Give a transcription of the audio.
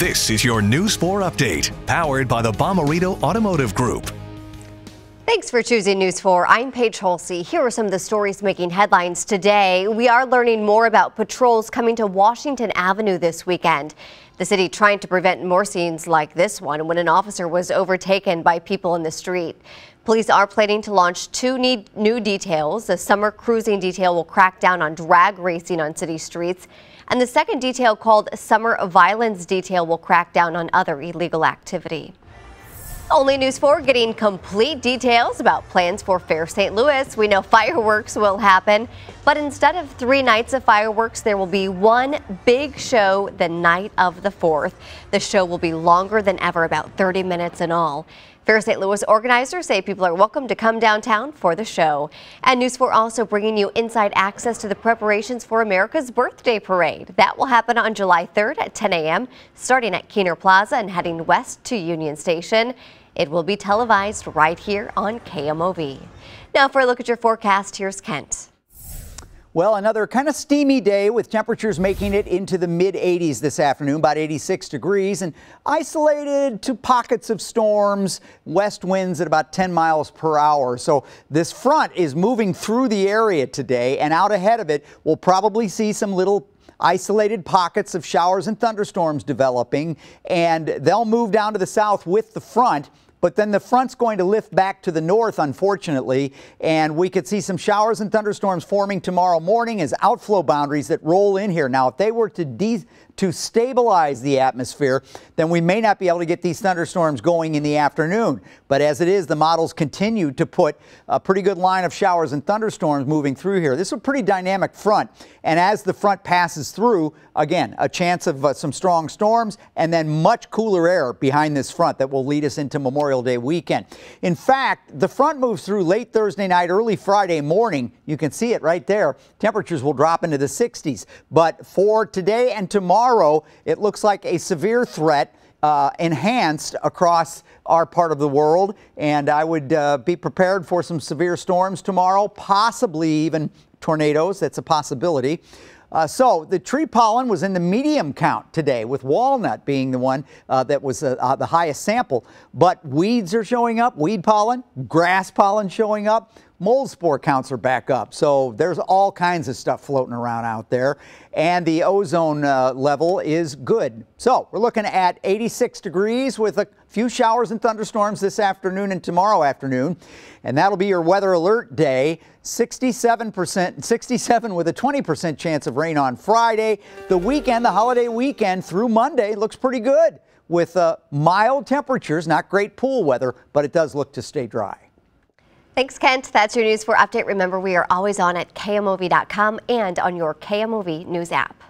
This is your News 4 update, powered by the Bomarito Automotive Group. Thanks for choosing News 4. I'm Paige Holsey. Here are some of the stories making headlines today. We are learning more about patrols coming to Washington Avenue this weekend. The city trying to prevent more scenes like this one when an officer was overtaken by people in the street. Police are planning to launch two new details. The summer cruising detail will crack down on drag racing on city streets. And the second detail called summer violence detail will crack down on other illegal activity. Only News 4 getting complete details about plans for Fair St. Louis. We know fireworks will happen, but instead of three nights of fireworks, there will be one big show the night of the 4th. The show will be longer than ever, about 30 minutes in all. Fair St. Louis organizers say people are welcome to come downtown for the show. And News 4 also bringing you inside access to the preparations for America's Birthday Parade. That will happen on July 3rd at 10 a.m., starting at Keener Plaza and heading west to Union Station. It will be televised right here on KMOV. Now for a look at your forecast, here's Kent. Well, another kind of steamy day with temperatures making it into the mid 80s this afternoon, about 86 degrees, and isolated to pockets of storms, west winds at about 10 miles per hour. So this front is moving through the area today, and out ahead of it, we'll probably see some little isolated pockets of showers and thunderstorms developing, and they'll move down to the south with the front. But then the front's going to lift back to the north, unfortunately, and we could see some showers and thunderstorms forming tomorrow morning as outflow boundaries that roll in here. Now, if they were to to stabilize the atmosphere, then we may not be able to get these thunderstorms going in the afternoon. But as it is, the models continue to put a pretty good line of showers and thunderstorms moving through here. This is a pretty dynamic front. And as the front passes through, again, a chance of uh, some strong storms and then much cooler air behind this front that will lead us into Memorial Memorial Day weekend. In fact, the front moves through late Thursday night, early Friday morning. You can see it right there. Temperatures will drop into the 60s. But for today and tomorrow, it looks like a severe threat uh, enhanced across our part of the world. And I would uh, be prepared for some severe storms tomorrow, possibly even tornadoes. That's a possibility. Uh, so the tree pollen was in the medium count today, with walnut being the one uh, that was uh, uh the highest sample. But weeds are showing up, weed pollen, grass pollen showing up mold spore counts are back up. So there's all kinds of stuff floating around out there. And the ozone uh, level is good. So we're looking at 86 degrees with a few showers and thunderstorms this afternoon and tomorrow afternoon. And that'll be your weather alert day. 67%, 67 with a 20% chance of rain on Friday. The weekend, the holiday weekend through Monday looks pretty good with uh, mild temperatures, not great pool weather, but it does look to stay dry. Thanks, Kent. That's your news for Update. Remember, we are always on at KMOV.com and on your KMOV News app.